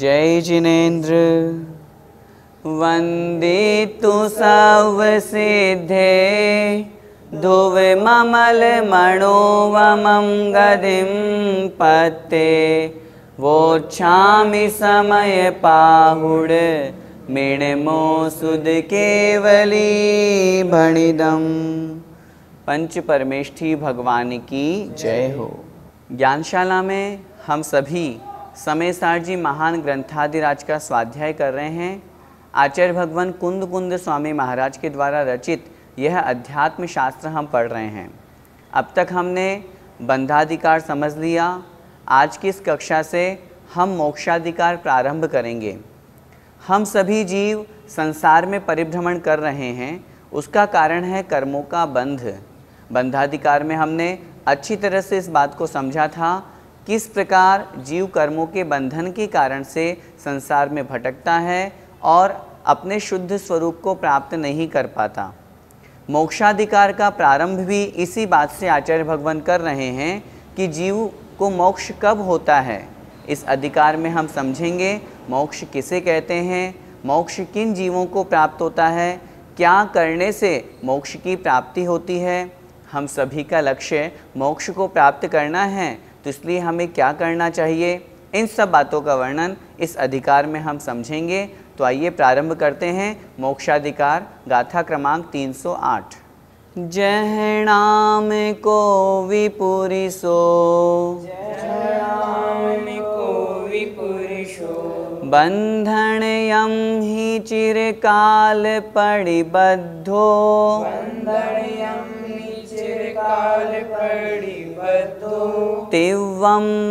जय जिनेन्द्र वन्दे तु सिद्धे धुवे समय पाहुड़ पत्ते मो सुद केवली भणिदम पंच परमेष्ठी भगवान की जय हो ज्ञानशाला में हम सभी समय सार जी महान ग्रंथाधिराज का स्वाध्याय कर रहे हैं आचार्य भगवान कुंद कुंद स्वामी महाराज के द्वारा रचित यह अध्यात्म शास्त्र हम पढ़ रहे हैं अब तक हमने बंधाधिकार समझ लिया आज की इस कक्षा से हम मोक्षाधिकार प्रारंभ करेंगे हम सभी जीव संसार में परिभ्रमण कर रहे हैं उसका कारण है कर्मों का बंध बंधाधिकार में हमने अच्छी तरह से इस बात को समझा था किस प्रकार जीव कर्मों के बंधन के कारण से संसार में भटकता है और अपने शुद्ध स्वरूप को प्राप्त नहीं कर पाता मोक्षाधिकार का प्रारंभ भी इसी बात से आचार्य भगवान कर रहे हैं कि जीव को मोक्ष कब होता है इस अधिकार में हम समझेंगे मोक्ष किसे कहते हैं मोक्ष किन जीवों को प्राप्त होता है क्या करने से मोक्ष की प्राप्ति होती है हम सभी का लक्ष्य मोक्ष को प्राप्त करना है तो इसलिए हमें क्या करना चाहिए इन सब बातों का वर्णन इस अधिकार में हम समझेंगे तो आइए प्रारंभ करते हैं मोक्षाधिकार गाथा क्रमांक 308 नाम को बंधन यम ही चिरकाल परिबद्धो यम काल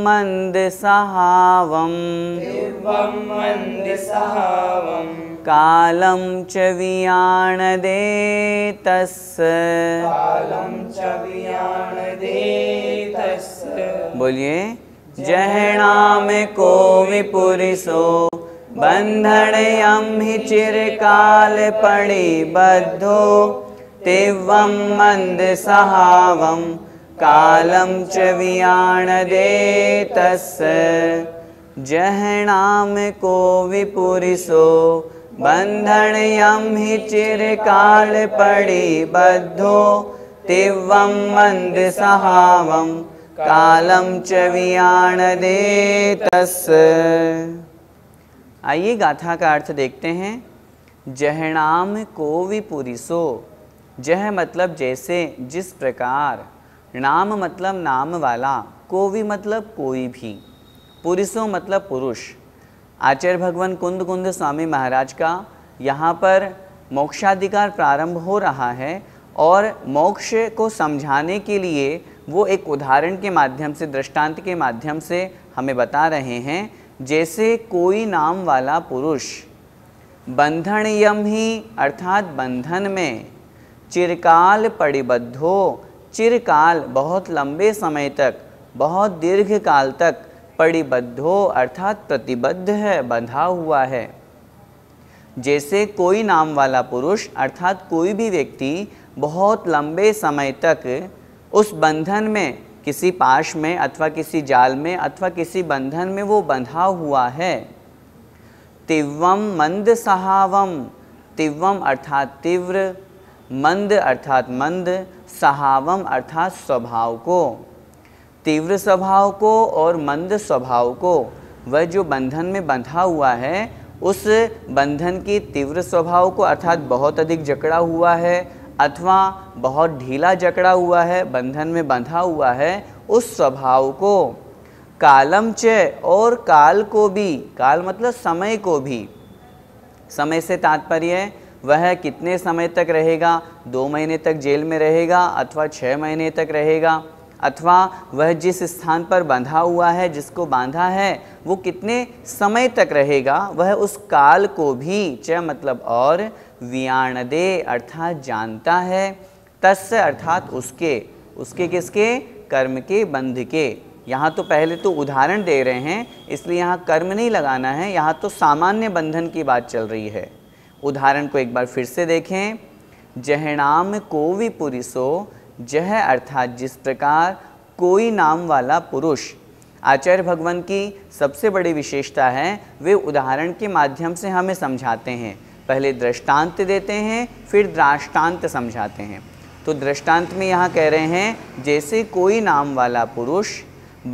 मंद सहाव मन्दसहावं तिवं कालम कालं च वियाणदे तस्य कालं च वियाणदे तस्य बोलिए जहणा में को विपुरिसो बन्धणयं हि चिरकाल परिबद्धो मंद मन्दसहावं कालम च दे तस् जहनाम को विपुरुषो बन्धनयं हि चिरकालपरिबद्धो दिवं मन्दसहावं कालम च तस् आइए गाथा का अर्थ देखते हैं जहणाम को विपुरुषो जह मतलब जैसे जिस प्रकार नाम मतलब नाम वाला कोवि मतलब कोई भी पुरुषों मतलब पुरुष आचार्य भगवान कुंद कुंद स्वामी महाराज का यहाँ पर मोक्षाधिकार प्रारंभ हो रहा है और मोक्ष को समझाने के लिए वो एक उदाहरण के माध्यम से दृष्टांत के माध्यम से हमें बता रहे हैं जैसे कोई नाम वाला पुरुष बंधन यम ही अर्थात बंधन में चिरकाल परिबद्धो चिरकाल बहुत लंबे समय तक बहुत दीर्घ काल तक परिबद्धो अर्थात प्रतिबद्ध है बंधा हुआ है जैसे कोई नाम वाला पुरुष अर्थात कोई भी व्यक्ति बहुत लंबे समय तक उस बंधन में किसी पाश में अथवा किसी जाल में अथवा किसी बंधन में वो बंधा हुआ है तिव्वम मंद सहावम तिव्वम अर्थात तीव्र मंद अर्थात मंद सहावम अर्थात स्वभाव को तीव्र स्वभाव को और मंद स्वभाव को वह जो बंधन में बंधा हुआ है उस बंधन की तीव्र स्वभाव को अर्थात बहुत अधिक जकड़ा हुआ है अथवा बहुत ढीला जकड़ा हुआ है बंधन में बंधा हुआ है उस स्वभाव को कालम च और काल को भी काल मतलब समय को भी समय से तात्पर्य वह कितने समय तक रहेगा दो महीने तक जेल में रहेगा अथवा छः महीने तक रहेगा अथवा वह जिस स्थान पर बंधा हुआ है जिसको बांधा है वो कितने समय तक रहेगा वह उस काल को भी च मतलब और वियाणदे अर्थात जानता है तस् अर्थात उसके उसके किसके कर्म के बंध के यहाँ तो पहले तो उदाहरण दे रहे हैं इसलिए यहाँ कर्म नहीं लगाना है यहाँ तो सामान्य बंधन की बात चल रही है उदाहरण को एक बार फिर से देखें जह नाम को भी पुरुषो जह अर्थात जिस प्रकार कोई नाम वाला पुरुष आचार्य भगवान की सबसे बड़ी विशेषता है वे उदाहरण के माध्यम से हमें समझाते हैं पहले दृष्टांत देते हैं फिर दृष्टांत समझाते हैं तो दृष्टांत में यहाँ कह रहे हैं जैसे कोई नाम वाला पुरुष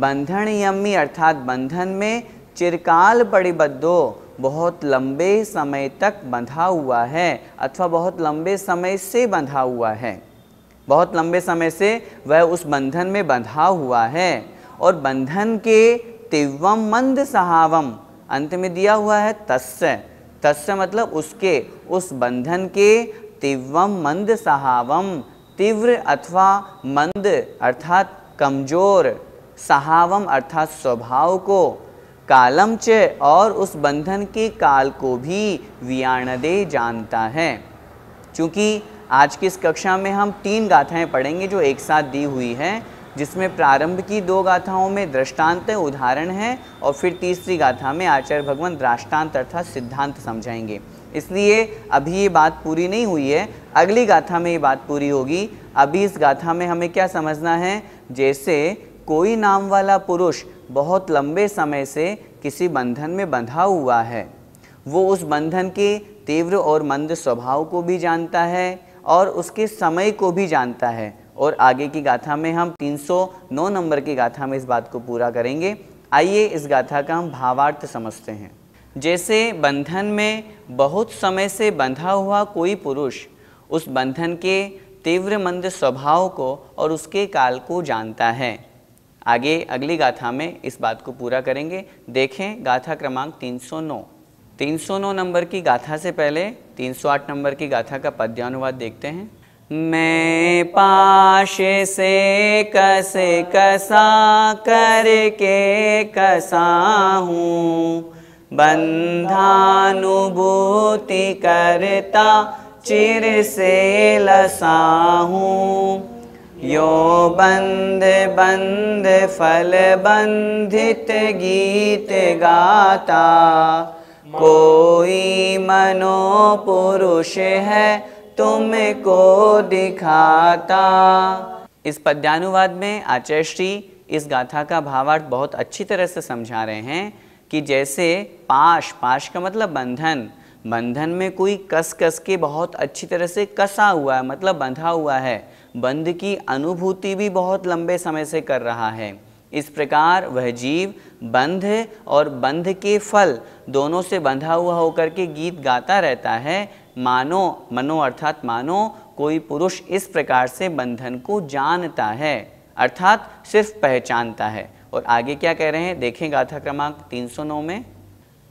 बंधन यमी अर्थात बंधन में चिरकाल परिबद्धो बहुत लंबे समय तक बंधा हुआ है अथवा बहुत लंबे समय से बंधा हुआ है बहुत लंबे समय से वह उस बंधन में बंधा हुआ है और बंधन के तिवम मंद सहावम अंत में दिया हुआ है तस्य तस्य मतलब उसके उस बंधन के तिवम मंद सहावम तीव्र अथवा मंद अर्थात कमज़ोर सहावम अर्थात स्वभाव को कालम च और उस बंधन के काल को भी वियाणदे जानता है चूँकि आज की इस कक्षा में हम तीन गाथाएं पढ़ेंगे जो एक साथ दी हुई है जिसमें प्रारंभ की दो गाथाओं में दृष्टांत उदाहरण है और फिर तीसरी गाथा में आचार्य भगवान दृष्टांत अर्थात सिद्धांत समझाएंगे इसलिए अभी ये बात पूरी नहीं हुई है अगली गाथा में ये बात पूरी होगी अभी इस गाथा में हमें क्या समझना है जैसे कोई नाम वाला पुरुष बहुत लंबे समय से किसी बंधन में बंधा हुआ है वो उस बंधन के तीव्र और मंद स्वभाव को भी जानता है और उसके समय को भी जानता है और आगे की गाथा में हम 309 नंबर की गाथा में इस बात को पूरा करेंगे आइए इस गाथा का हम भावार्थ समझते हैं जैसे बंधन में बहुत समय से बंधा हुआ कोई पुरुष उस बंधन के तीव्र मंद स्वभाव को और उसके काल को जानता है आगे अगली गाथा में इस बात को पूरा करेंगे देखें गाथा क्रमांक 309 309 नंबर की गाथा से पहले 308 नंबर की गाथा का पद्यानुवाद देखते हैं मैं पाश से कस कसा करके कसा हूँ बंधानुभूति करता चिर से लसा हूँ यो बंद बंद फल बंधित गीत गाता कोई पुरुष है तुमको दिखाता इस पद्यानुवाद में आचार्य श्री इस गाथा का भावार्थ बहुत अच्छी तरह से समझा रहे हैं कि जैसे पाश पाश का मतलब बंधन बंधन में कोई कस कस के बहुत अच्छी तरह से कसा हुआ है मतलब बंधा हुआ है बंद की अनुभूति भी बहुत लंबे समय से कर रहा है इस प्रकार वह जीव बंध और बंध के फल दोनों से बंधा हुआ होकर के गीत गाता रहता है मानो मनो अर्थात मानो कोई पुरुष इस प्रकार से बंधन को जानता है अर्थात सिर्फ पहचानता है और आगे क्या कह रहे हैं देखें गाथा क्रमांक 309 में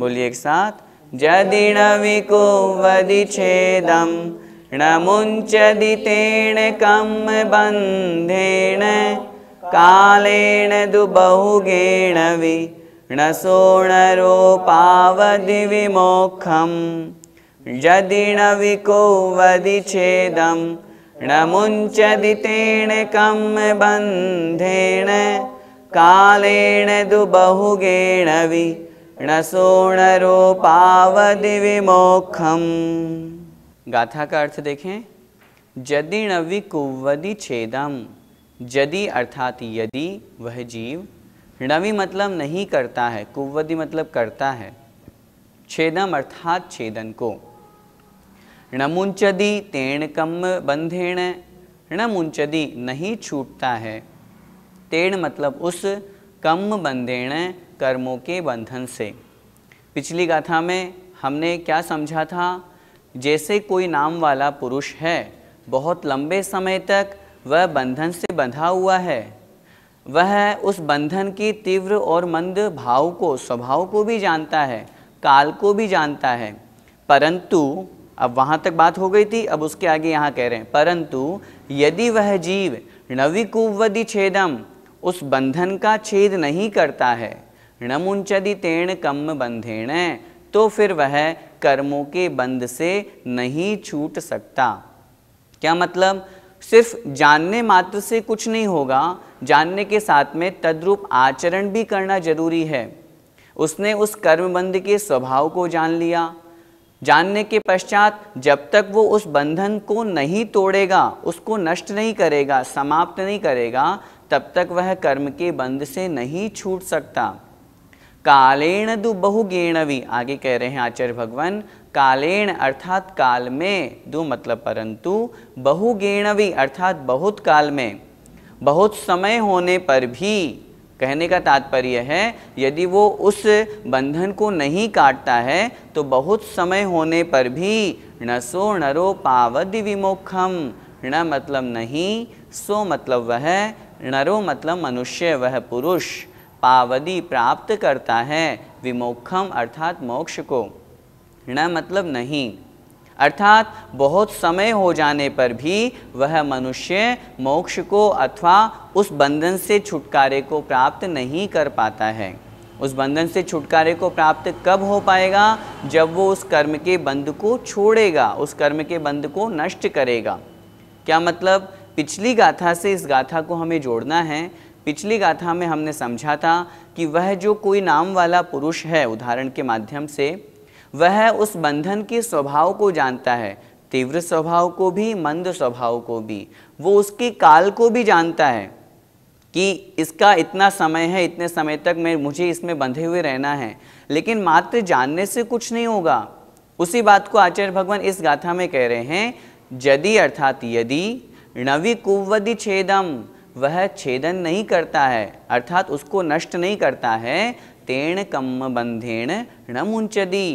बोलिए साथ यदि को वदि छेदम णमुञ्चदितेन कं बन्धेण कालेण दुबहुघेणवि ण सोणरोपावधि वि मोक्षं यदि णवि को वदि छेदं णमुञ्चदितेन कं बन्धेण कालेण तु बहुगेणवि णसोणरोपावधि विमोखम गाथा का अर्थ देखें यदि नवि कुवदि छेदम जदि अर्थात यदि वह जीव णवि मतलब नहीं करता है कुवदि मतलब करता है छेदम अर्थात छेदन को णमुंचदि तेण कम बंधेण मुंचदी नहीं छूटता है तेण मतलब उस कम बंधेण कर्मों के बंधन से पिछली गाथा में हमने क्या समझा था जैसे कोई नाम वाला पुरुष है बहुत लंबे समय तक वह बंधन से बंधा हुआ है वह उस बंधन की तीव्र और मंद भाव को स्वभाव को भी जानता है काल को भी जानता है परंतु अब वहाँ तक बात हो गई थी अब उसके आगे यहाँ कह रहे हैं परंतु यदि वह जीव नविकुवदि छेदम उस बंधन का छेद नहीं करता है णमुंचदि तेण कम बंधेण तो फिर वह कर्मों के बंध से नहीं छूट सकता क्या मतलब सिर्फ जानने मात्र से कुछ नहीं होगा जानने के साथ में तद्रूप आचरण भी करना जरूरी है उसने उस कर्मबंध के स्वभाव को जान लिया जानने के पश्चात जब तक वो उस बंधन को नहीं तोड़ेगा उसको नष्ट नहीं करेगा समाप्त नहीं करेगा तब तक वह कर्म के बंध से नहीं छूट सकता कालेण दु बहुगेणवी आगे कह रहे हैं आचार्य भगवान कालेण अर्थात काल में दु मतलब परंतु बहुगेणवी अर्थात बहुत काल में बहुत समय होने पर भी कहने का तात्पर्य है यदि वो उस बंधन को नहीं काटता है तो बहुत समय होने पर भी नसो नरो पावद विमोखम न मतलब नहीं सो मतलब वह नरो मतलब मनुष्य वह पुरुष पावदी प्राप्त करता है विमोक्षम अर्थात मोक्ष को न मतलब नहीं अर्थात बहुत समय हो जाने पर भी वह मनुष्य मोक्ष को अथवा उस बंधन से छुटकारे को प्राप्त नहीं कर पाता है उस बंधन से छुटकारे को प्राप्त कब हो पाएगा जब वो उस कर्म के बंध को छोड़ेगा उस कर्म के बंध को नष्ट करेगा क्या मतलब पिछली गाथा से इस गाथा को हमें जोड़ना है पिछली गाथा में हमने समझा था कि वह जो कोई नाम वाला पुरुष है उदाहरण के माध्यम से वह उस बंधन के स्वभाव को जानता है तीव्र स्वभाव को भी मंद स्वभाव को भी वो उसके काल को भी जानता है कि इसका इतना समय है इतने समय तक मैं मुझे इसमें बंधे हुए रहना है लेकिन मात्र जानने से कुछ नहीं होगा उसी बात को आचार्य भगवान इस गाथा में कह रहे हैं यदि अर्थात यदि नवी कुवदि छेदम वह छेदन नहीं करता है अर्थात उसको नष्ट नहीं करता है तेण कम बंधेण न मुंचदी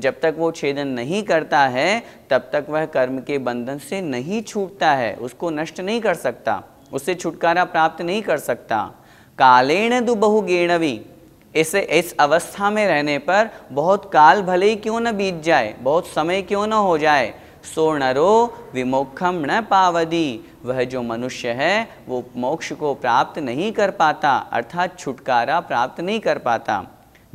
जब तक वो छेदन नहीं करता है तब तक वह कर्म के बंधन से नहीं छूटता है उसको नष्ट नहीं कर सकता उससे छुटकारा प्राप्त नहीं कर सकता कालेण दुबहु गेणवी इस इस अवस्था में रहने पर बहुत काल भले ही क्यों न बीत जाए बहुत समय क्यों न हो जाए सो नरो विमोक्षम न पावदी वह जो मनुष्य है वो मोक्ष को प्राप्त नहीं कर पाता अर्थात छुटकारा प्राप्त नहीं कर पाता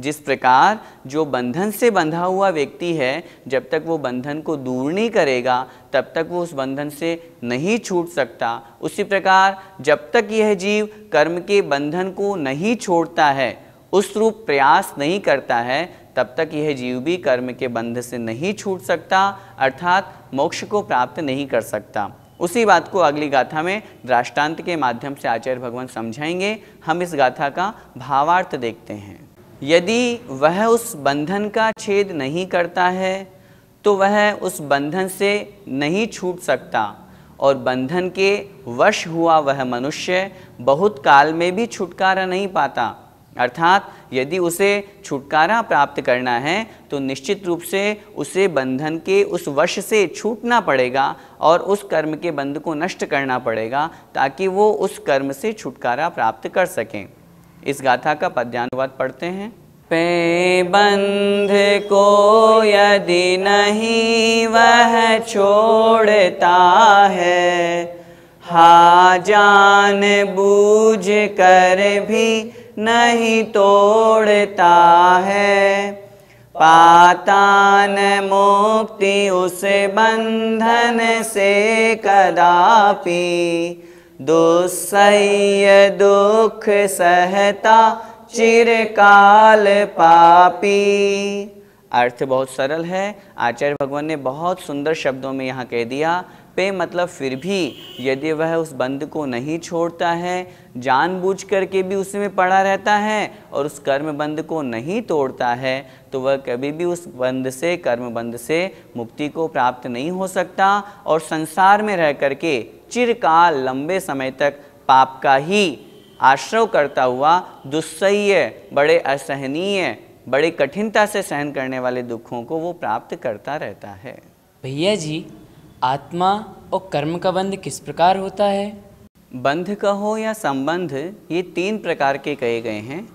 जिस प्रकार जो बंधन से बंधा हुआ व्यक्ति है जब तक वो बंधन को दूर नहीं करेगा तब तक वो उस बंधन से नहीं छूट सकता उसी प्रकार जब तक यह जीव कर्म के बंधन को नहीं छोड़ता है उस रूप प्रयास नहीं करता है तब तक यह जीव भी कर्म के बंध से नहीं छूट सकता अर्थात मोक्ष को प्राप्त नहीं कर सकता उसी बात को अगली गाथा में दृष्टांत के माध्यम से आचार्य भगवान समझाएंगे हम इस गाथा का भावार्थ देखते हैं यदि वह उस बंधन का छेद नहीं करता है तो वह उस बंधन से नहीं छूट सकता और बंधन के वश हुआ वह मनुष्य बहुत काल में भी छुटकारा नहीं पाता अर्थात यदि उसे छुटकारा प्राप्त करना है तो निश्चित रूप से उसे बंधन के उस वश से छूटना पड़ेगा और उस कर्म के बंध को नष्ट करना पड़ेगा ताकि वो उस कर्म से छुटकारा प्राप्त कर सकें इस गाथा का पद्यानुवाद पढ़ते हैं पे बंध को यदि नहीं वह छोड़ता है हा जान बूझ कर भी नहीं तोड़ता है पाता न मुक्ति उस बंधन से कदापि दुस्सह्य दुख सहता चिरकाल पापी अर्थ बहुत सरल है आचार्य भगवान ने बहुत सुंदर शब्दों में यहाँ कह दिया पे मतलब फिर भी यदि वह उस बंद को नहीं छोड़ता है जानबूझ करके भी उसमें पड़ा रहता है और उस कर्म बंद को नहीं तोड़ता है तो वह कभी भी उस बंद से कर्म बंद से मुक्ति को प्राप्त नहीं हो सकता और संसार में रह करके चिरकाल लंबे समय तक पाप का ही आश्रय करता हुआ दुस्सह्य बड़े असहनीय बड़े कठिनता से सहन करने वाले दुखों को वो प्राप्त करता रहता है भैया जी आत्मा और कर्म का बंध किस प्रकार होता है बंध कहो या संबंध ये तीन प्रकार के कहे गए हैं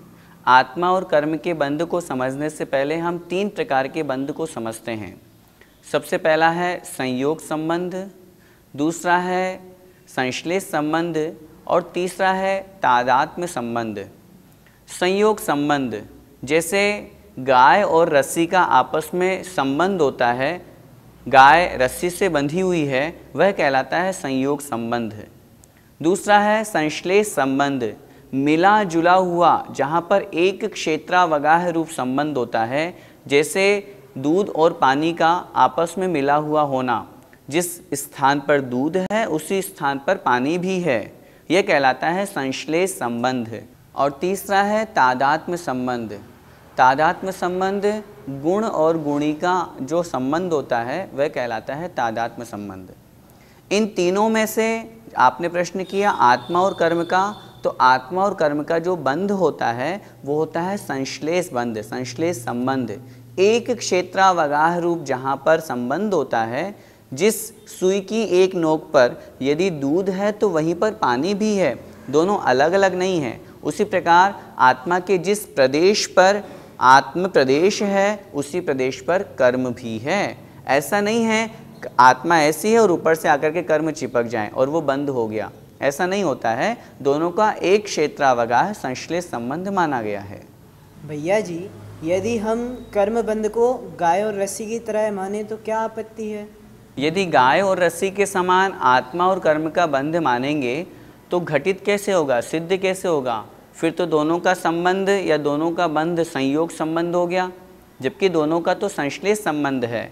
आत्मा और कर्म के बंध को समझने से पहले हम तीन प्रकार के बंध को समझते हैं सबसे पहला है संयोग संबंध दूसरा है संश्लेष संबंध और तीसरा है तादात्म्य संबंध संयोग संबंध जैसे गाय और रस्सी का आपस में संबंध होता है गाय रस्सी से बंधी हुई है वह कहलाता है संयोग संबंध दूसरा है संश्लेष संबंध मिला जुला हुआ जहाँ पर एक क्षेत्रावगाह रूप संबंध होता है जैसे दूध और पानी का आपस में मिला हुआ होना जिस स्थान पर दूध है उसी स्थान पर पानी भी है यह कहलाता है संश्लेष संबंध और तीसरा है तादात्म्य संबंध तादात्म्य संबंध गुण और गुणी का जो संबंध होता है वह कहलाता है तादात्म संबंध इन तीनों में से आपने प्रश्न किया आत्मा और कर्म का तो आत्मा और कर्म का जो बंध होता है वो होता है संश्लेष बंध संश्लेष संबंध एक क्षेत्रावगाह रूप जहाँ पर संबंध होता है जिस सुई की एक नोक पर यदि दूध है तो वहीं पर पानी भी है दोनों अलग अलग नहीं है उसी प्रकार आत्मा के जिस प्रदेश पर आत्म प्रदेश है उसी प्रदेश पर कर्म भी है ऐसा नहीं है आत्मा ऐसी है और ऊपर से आकर के कर्म चिपक जाए और वो बंद हो गया ऐसा नहीं होता है दोनों का एक क्षेत्र अवगाह संश्लेष संबंध माना गया है भैया जी यदि हम कर्म बंद को गाय और रस्सी की तरह माने तो क्या आपत्ति है यदि गाय और रस्सी के समान आत्मा और कर्म का बंध मानेंगे तो घटित कैसे होगा सिद्ध कैसे होगा फिर तो दोनों का संबंध या दोनों का बंध संयोग संबंध हो गया जबकि दोनों का तो संश्लेष संबंध है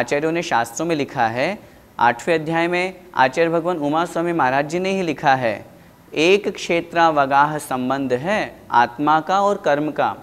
आचार्यों ने शास्त्रों में लिखा है आठवें अध्याय में आचार्य भगवान उमा स्वामी महाराज जी ने ही लिखा है एक क्षेत्रावगाह संबंध है आत्मा का और कर्म का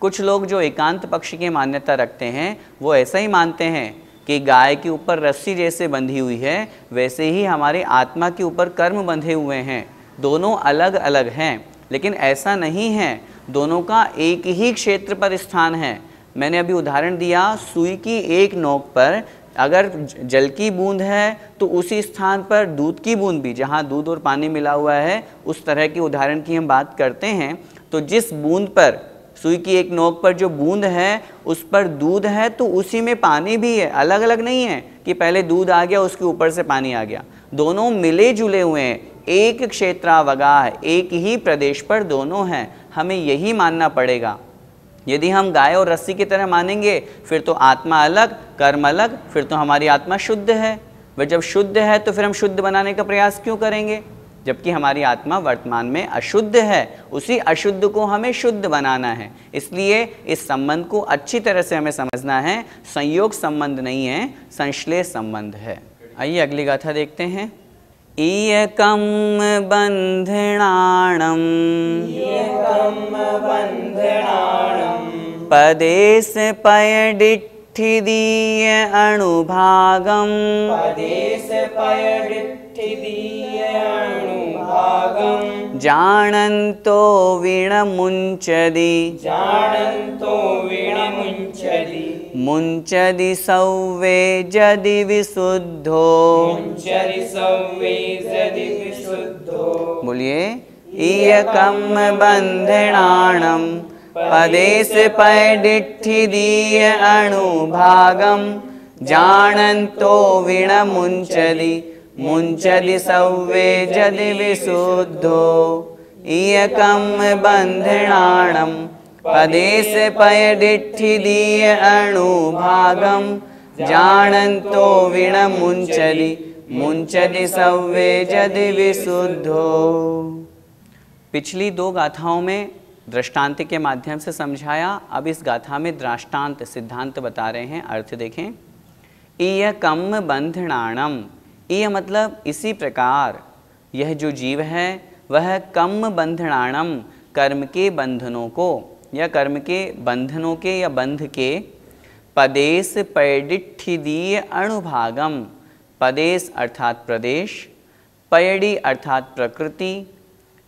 कुछ लोग जो एकांत पक्ष की मान्यता रखते हैं वो ऐसा ही मानते हैं कि गाय के ऊपर रस्सी जैसे बंधी हुई है वैसे ही हमारे आत्मा के ऊपर कर्म बंधे हुए हैं दोनों अलग अलग हैं लेकिन ऐसा नहीं है दोनों का एक ही क्षेत्र पर स्थान है मैंने अभी उदाहरण दिया सुई की एक नोक पर अगर जल की बूंद है तो उसी स्थान पर दूध की बूंद भी जहाँ दूध और पानी मिला हुआ है उस तरह के उदाहरण की हम बात करते हैं तो जिस बूंद पर सुई की एक नोक पर जो बूंद है उस पर दूध है तो उसी में पानी भी है अलग अलग नहीं है कि पहले दूध आ गया उसके ऊपर से पानी आ गया दोनों मिले जुले हुए हैं एक क्षेत्रावगाह एक ही प्रदेश पर दोनों हैं हमें यही मानना पड़ेगा यदि हम गाय और रस्सी की तरह मानेंगे फिर तो आत्मा अलग कर्म अलग फिर तो हमारी आत्मा शुद्ध है वह जब शुद्ध है तो फिर हम शुद्ध बनाने का प्रयास क्यों करेंगे जबकि हमारी आत्मा वर्तमान में अशुद्ध है उसी अशुद्ध को हमें शुद्ध बनाना है इसलिए इस संबंध को अच्छी तरह से हमें समझना है संयोग संबंध नहीं है संश्लेष संबंध है आइए अगली गाथा देखते हैं इयकं बन्धिणाणम् पदेश पयडिट्ठिदीय अणुभागम् जानन्तो पयडिट्ठिदीयणुभागम् जानन्तो मुञ्चदि सौवे जदि विशुद्धो मुञ्चदि सौवे जदि विशुद्धो बोलिए इयकम बन्धनाणं पदेश पैडिठिदीय अणुभागं जानन्तो विणमुञ्चदि मुञ्चदि सौवे जदि विशुद्धो इयकं बन्धनाणम् पदेश पयडिट्ठि दीय अणुभागं विण विणमुञ्चति मुंचति सव्वे जदि विशुद्धो पिछली दो गाथाओं में दृष्टांत के माध्यम से समझाया अब इस गाथा में दृष्टांत सिद्धांत बता रहे हैं अर्थ देखें इय कम बंधनाणम इय मतलब इसी प्रकार यह जो जीव है वह कम बंधनाणम कर्म के बंधनों को या कर्म के बंधनों के या बंध के पदेश पैडिठिदीय अणुभागम पदेश अर्थात प्रदेश पयडी अर्थात प्रकृति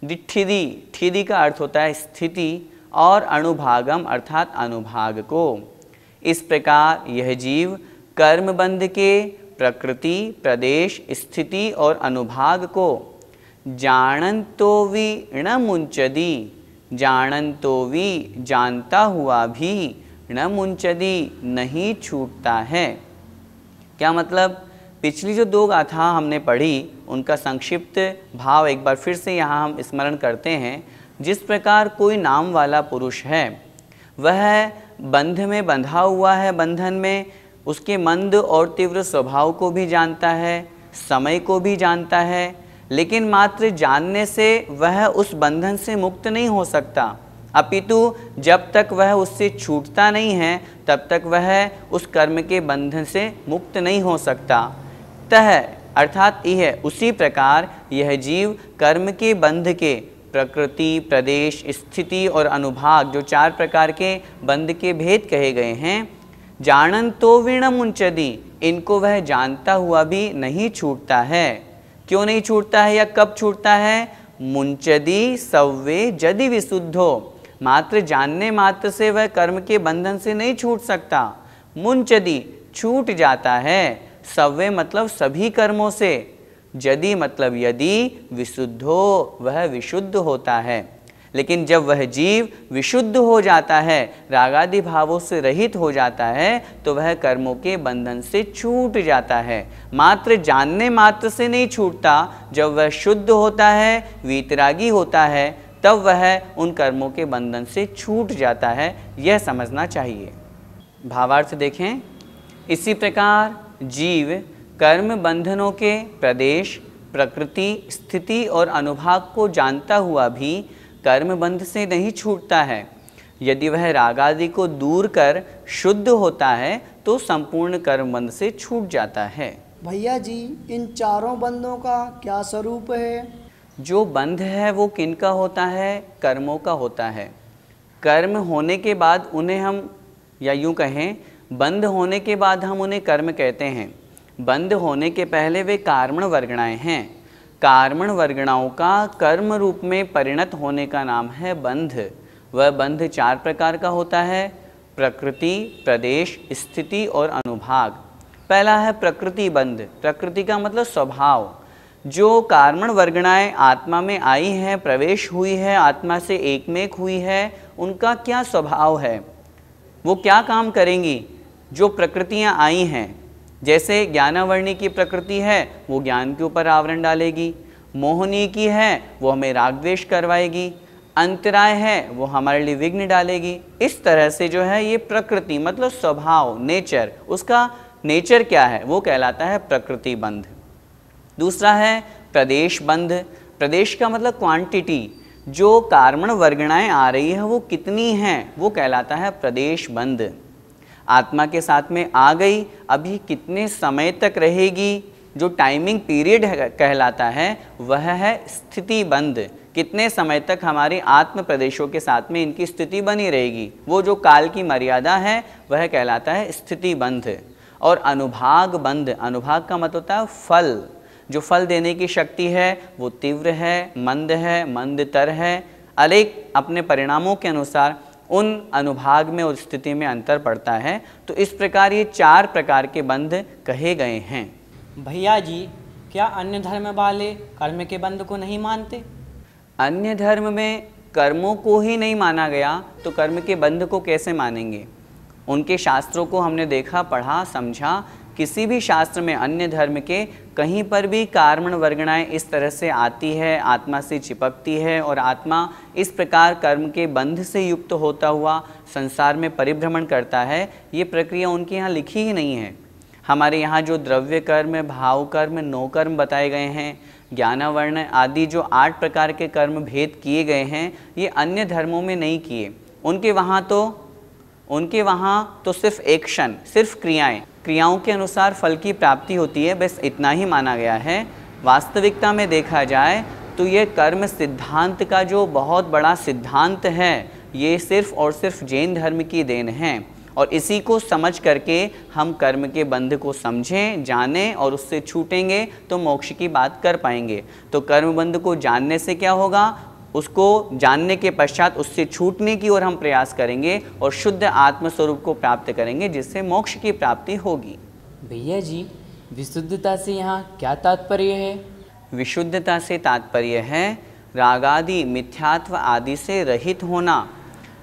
डिठिदी ठिदी का अर्थ होता है स्थिति और अणुभागम अर्थात अनुभाग को इस प्रकार यह जीव कर्मबंध के प्रकृति प्रदेश स्थिति और अनुभाग को जानन तो वी मुंचदी जानन तो भी जानता हुआ भी न मुंचदी नहीं छूटता है क्या मतलब पिछली जो दो गाथा हमने पढ़ी उनका संक्षिप्त भाव एक बार फिर से यहाँ हम स्मरण करते हैं जिस प्रकार कोई नाम वाला पुरुष है वह बंध में बंधा हुआ है बंधन में उसके मंद और तीव्र स्वभाव को भी जानता है समय को भी जानता है लेकिन मात्र जानने से वह उस बंधन से मुक्त नहीं हो सकता अपितु जब तक वह उससे छूटता नहीं है तब तक वह उस कर्म के बंधन से मुक्त नहीं हो सकता तह अर्थात यह उसी प्रकार यह जीव कर्म के बंध के प्रकृति प्रदेश स्थिति और अनुभाग जो चार प्रकार के बंध के भेद कहे गए हैं जानन तो विणमुंचदी इनको वह जानता हुआ भी नहीं छूटता है क्यों नहीं छूटता है या कब छूटता है मुंचदी सव्वे जदि विशुद्धो मात्र जानने मात्र से वह कर्म के बंधन से नहीं छूट सकता मुंचदी छूट जाता है सव्वे मतलब सभी कर्मों से जदि मतलब यदि विशुद्धो वह विशुद्ध होता है लेकिन जब वह जीव विशुद्ध हो जाता है रागादि भावों से रहित हो जाता है तो वह कर्मों के बंधन से छूट जाता है मात्र जानने मात्र से नहीं छूटता जब वह शुद्ध होता है वीतरागी होता है तब वह उन कर्मों के बंधन से छूट जाता है यह समझना चाहिए भावार्थ देखें इसी प्रकार जीव कर्म बंधनों के प्रदेश प्रकृति स्थिति और अनुभाग को जानता हुआ भी कर्मबंध से नहीं छूटता है यदि वह राग आदि को दूर कर शुद्ध होता है तो संपूर्ण कर्मबंध से छूट जाता है भैया जी इन चारों बंधों का क्या स्वरूप है जो बंध है वो किन का होता है कर्मों का होता है कर्म होने के बाद उन्हें हम या यूँ कहें बंद होने के बाद हम उन्हें कर्म कहते हैं बंद होने के पहले वे कार्मण वर्गणाएँ हैं कार्मण वर्गणाओं का कर्म रूप में परिणत होने का नाम है बंध वह बंध चार प्रकार का होता है प्रकृति प्रदेश स्थिति और अनुभाग पहला है प्रकृति बंध प्रकृति का मतलब स्वभाव जो कार्मण वर्गणाएं आत्मा में आई हैं प्रवेश हुई है आत्मा से एकमेक हुई है उनका क्या स्वभाव है वो क्या काम करेंगी जो प्रकृतियाँ आई हैं जैसे ज्ञानावर्णी की प्रकृति है वो ज्ञान के ऊपर आवरण डालेगी मोहनी की है वो हमें रागद्वेश करवाएगी अंतराय है वो हमारे लिए विघ्न डालेगी इस तरह से जो है ये प्रकृति मतलब स्वभाव नेचर उसका नेचर क्या है वो कहलाता है प्रकृति बंध दूसरा है प्रदेश बंध प्रदेश का मतलब क्वांटिटी जो कार्मण वर्गणाएँ आ रही है वो कितनी हैं वो कहलाता है प्रदेश बंध आत्मा के साथ में आ गई अभी कितने समय तक रहेगी जो टाइमिंग पीरियड कहलाता है वह है स्थिति बंद कितने समय तक हमारे आत्म प्रदेशों के साथ में इनकी स्थिति बनी रहेगी वो जो काल की मर्यादा है वह कहलाता है स्थिति बंध और अनुभाग बंध अनुभाग का मत मतलब होता है फल जो फल देने की शक्ति है वो तीव्र है मंद है मंद तर है अलेख अपने परिणामों के अनुसार उन अनुभाग में और स्थिति में अंतर पड़ता है तो इस प्रकार ये चार प्रकार के बंध कहे गए हैं भैया जी क्या अन्य धर्म वाले कर्म के बंध को नहीं मानते अन्य धर्म में कर्मों को ही नहीं माना गया तो कर्म के बंध को कैसे मानेंगे उनके शास्त्रों को हमने देखा पढ़ा समझा किसी भी शास्त्र में अन्य धर्म के कहीं पर भी कार्मण वर्गणाएँ इस तरह से आती है आत्मा से चिपकती है और आत्मा इस प्रकार कर्म के बंध से युक्त होता हुआ संसार में परिभ्रमण करता है ये प्रक्रिया उनके यहाँ लिखी ही नहीं है हमारे यहाँ जो द्रव्य कर्म भाव कर्म नो कर्म बताए गए हैं ज्ञानावर्ण आदि जो आठ प्रकार के कर्म भेद किए गए हैं ये अन्य धर्मों में नहीं किए उनके वहाँ तो उनके वहाँ तो सिर्फ एक्शन सिर्फ क्रियाएं क्रियाओं के अनुसार फल की प्राप्ति होती है बस इतना ही माना गया है वास्तविकता में देखा जाए तो ये कर्म सिद्धांत का जो बहुत बड़ा सिद्धांत है ये सिर्फ और सिर्फ जैन धर्म की देन है और इसी को समझ करके हम कर्म के बंध को समझें जानें और उससे छूटेंगे तो मोक्ष की बात कर पाएंगे तो कर्म बंध को जानने से क्या होगा उसको जानने के पश्चात उससे छूटने की ओर हम प्रयास करेंगे और शुद्ध आत्मस्वरूप को प्राप्त करेंगे जिससे मोक्ष की प्राप्ति होगी भैया जी विशुद्धता से यहाँ क्या तात्पर्य है विशुद्धता से तात्पर्य है रागादि मिथ्यात्व आदि से रहित होना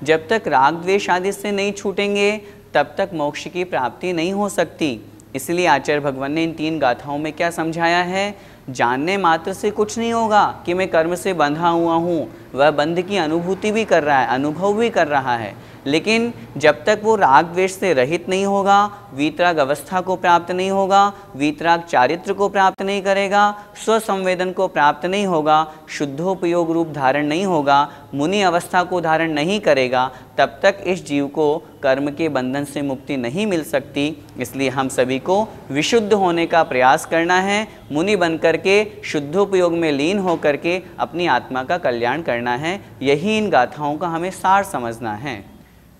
जब तक राग द्वेष आदि से नहीं छूटेंगे तब तक मोक्ष की प्राप्ति नहीं हो सकती इसलिए आचार्य भगवान ने इन तीन गाथाओं में क्या समझाया है जानने मात्र से कुछ नहीं होगा कि मैं कर्म से बंधा हुआ हूँ वह बंध की अनुभूति भी कर रहा है अनुभव भी कर रहा है लेकिन जब तक वो राग द्वेष से रहित नहीं होगा वीतराग अवस्था को प्राप्त नहीं होगा वीतराग चारित्र को प्राप्त नहीं करेगा स्वसंवेदन को प्राप्त नहीं होगा शुद्धोपयोग रूप धारण नहीं होगा मुनि अवस्था को धारण नहीं करेगा तब तक इस जीव को कर्म के बंधन से मुक्ति नहीं मिल सकती इसलिए हम सभी को विशुद्ध होने का प्रयास करना है मुनि बन के शुद्धोपयोग में लीन हो करके अपनी आत्मा का कल्याण करना है यही इन गाथाओं का हमें सार समझना है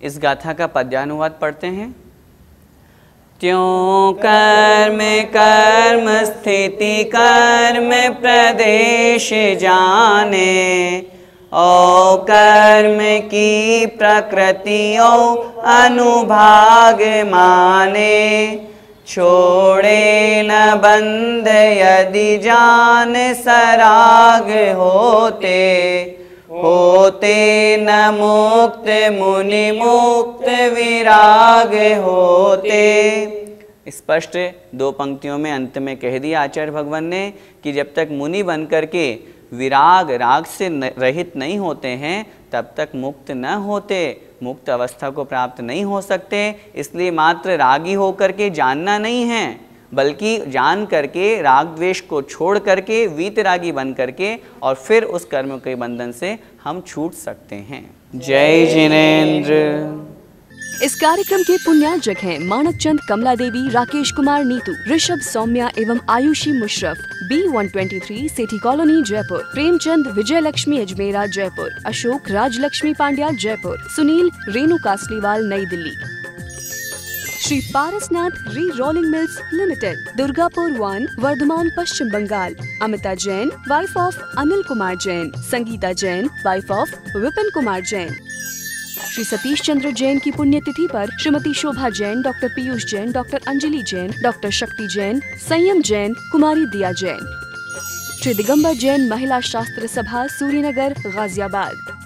इस गाथा का पद्यानुवाद पढ़ते हैं त्यों कर्म कर्म स्थिति कर्म प्रदेश जाने ओ कर्म की प्रकृति ओ अनुभाग माने छोड़े न बंद यदि जान सराग होते होते न मुक्त मुनि मुक्त विराग होते स्पष्ट दो पंक्तियों में अंत में कह दिया आचार्य भगवान ने कि जब तक मुनि बन करके विराग राग से रहित नहीं होते हैं तब तक मुक्त न होते मुक्त अवस्था को प्राप्त नहीं हो सकते इसलिए मात्र रागी होकर के जानना नहीं है बल्कि जान करके राग द्वेष को छोड़ करके वीतरागी बन करके और फिर उस कर्म के बंधन से हम छूट सकते हैं जय जिनेन्द्र इस कार्यक्रम के पुण्याजक हैं मानक चंद कमला देवी राकेश कुमार नीतू ऋषभ सौम्या एवं Ayushi Musharraf B three city colony Jaipur Premchand Vijay Lakshmi Ajmera Jaipur Ashok Rajlakshmi Pandya Jaipur Sunil Renu Kasliwal Nai Delhi Shri Parasnath re rolling mills limited Durgapur one Vardhaman Paschim Bangal Amita Jain wife of Anil Kumar Jain Sangeeta Jain wife of Vipin Kumar Jain Shri Satish Chandra Jain की पुण्यतिथि पर Shrimati Shobha Jain doctor Piyush Jain doctor Anjali Jain doctor Shakti Jain संयम जैन कुमारी दिया जैन श्री दिगंबर जैन महिला शास्त्र सभा सूर्यनगर गाजियाबाद